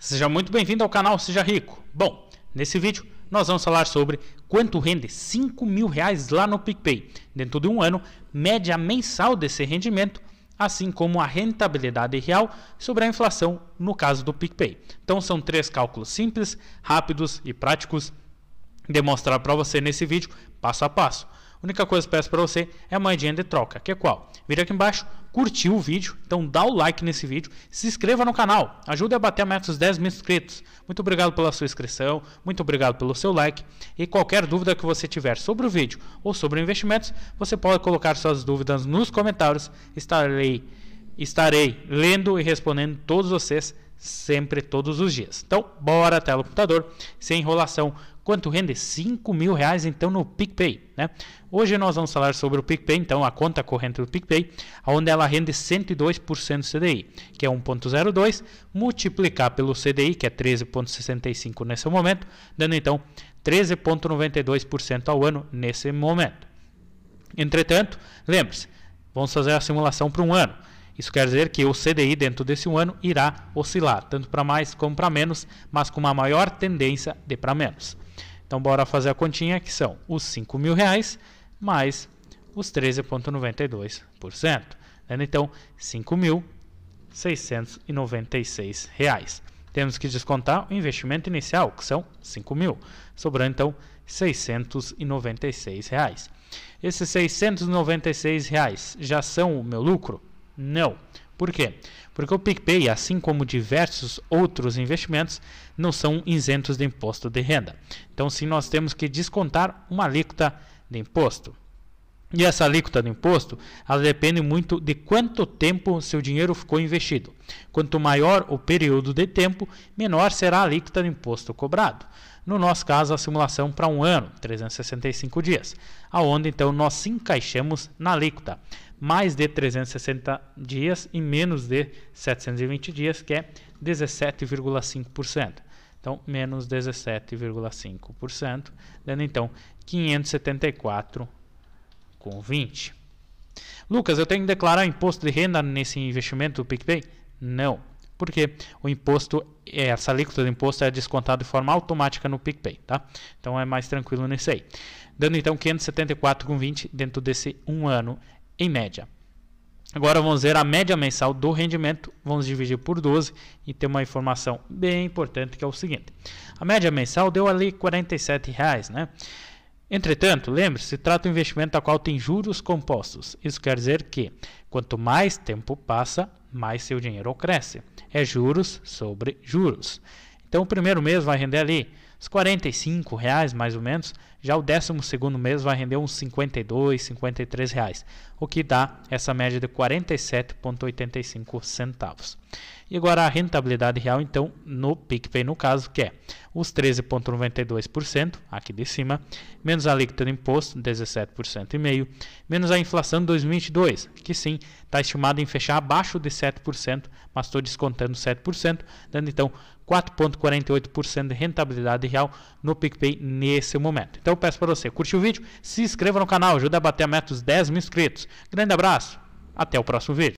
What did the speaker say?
Seja muito bem-vindo ao canal Seja Rico. Bom, nesse vídeo nós vamos falar sobre quanto rende 5 mil reais lá no PicPay dentro de um ano, média mensal desse rendimento, assim como a rentabilidade real sobre a inflação no caso do PicPay. Então são três cálculos simples, rápidos e práticos demonstrar para você nesse vídeo passo a passo. A única coisa que peço para você é a moedinha de troca, que é qual? Vira aqui embaixo, curtiu o vídeo, então dá o like nesse vídeo, se inscreva no canal, ajude a bater a meta dos 10 mil inscritos. Muito obrigado pela sua inscrição, muito obrigado pelo seu like e qualquer dúvida que você tiver sobre o vídeo ou sobre investimentos, você pode colocar suas dúvidas nos comentários, estarei, estarei lendo e respondendo todos vocês sempre todos os dias. Então, bora até o computador, sem enrolação. Quanto rende? 5 mil reais então no PicPay. Né? Hoje nós vamos falar sobre o PicPay, então a conta corrente do PicPay, onde ela rende 102% CDI, que é 1.02, multiplicar pelo CDI, que é 13.65 nesse momento, dando então 13.92% ao ano nesse momento. Entretanto, lembre-se, vamos fazer a simulação para um ano. Isso quer dizer que o CDI dentro desse um ano irá oscilar, tanto para mais como para menos, mas com uma maior tendência de para menos. Então, bora fazer a continha, que são os R$ mil reais mais os 13,92%. Então, 5.696 reais. Temos que descontar o investimento inicial, que são R$ mil, sobrando então 696 reais. Esses 696 reais já são o meu lucro? Não. Por quê? Porque o PicPay, assim como diversos outros investimentos, não são isentos de imposto de renda. Então, sim, nós temos que descontar uma alíquota de imposto. E essa alíquota do imposto, ela depende muito de quanto tempo seu dinheiro ficou investido. Quanto maior o período de tempo, menor será a alíquota do imposto cobrado. No nosso caso, a simulação para um ano, 365 dias, aonde então nós encaixamos na alíquota mais de 360 dias e menos de 720 dias, que é 17,5%. Então, menos 17,5%, dando então 574,20. Lucas, eu tenho que declarar imposto de renda nesse investimento do PicPay? Não, porque o imposto, é, essa alíquota do imposto é descontada de forma automática no PicPay, tá? Então é mais tranquilo nesse aí. Dando então 574,20 dentro desse um ano em média. Agora vamos ver a média mensal do rendimento, vamos dividir por 12 e ter uma informação bem importante que é o seguinte: a média mensal deu ali R$ 47,00, né? Entretanto, lembre-se, trata um investimento a qual tem juros compostos. Isso quer dizer que quanto mais tempo passa, mais seu dinheiro cresce. É juros sobre juros. Então o primeiro mês vai render ali uns 45 reais mais ou menos. Já o décimo segundo mês vai render uns 52, 53 reais, o que dá essa média de 47,85 centavos. E agora a rentabilidade real então no PicPay no caso que é os 13,92% aqui de cima, menos a alíquota do imposto, 17,5%, menos a inflação de 2022, que sim, está estimada em fechar abaixo de 7%, mas estou descontando 7%, dando então 4,48% de rentabilidade real no PicPay nesse momento. Então eu peço para você curte o vídeo, se inscreva no canal, ajuda a bater a meta dos 10 mil inscritos. Grande abraço, até o próximo vídeo.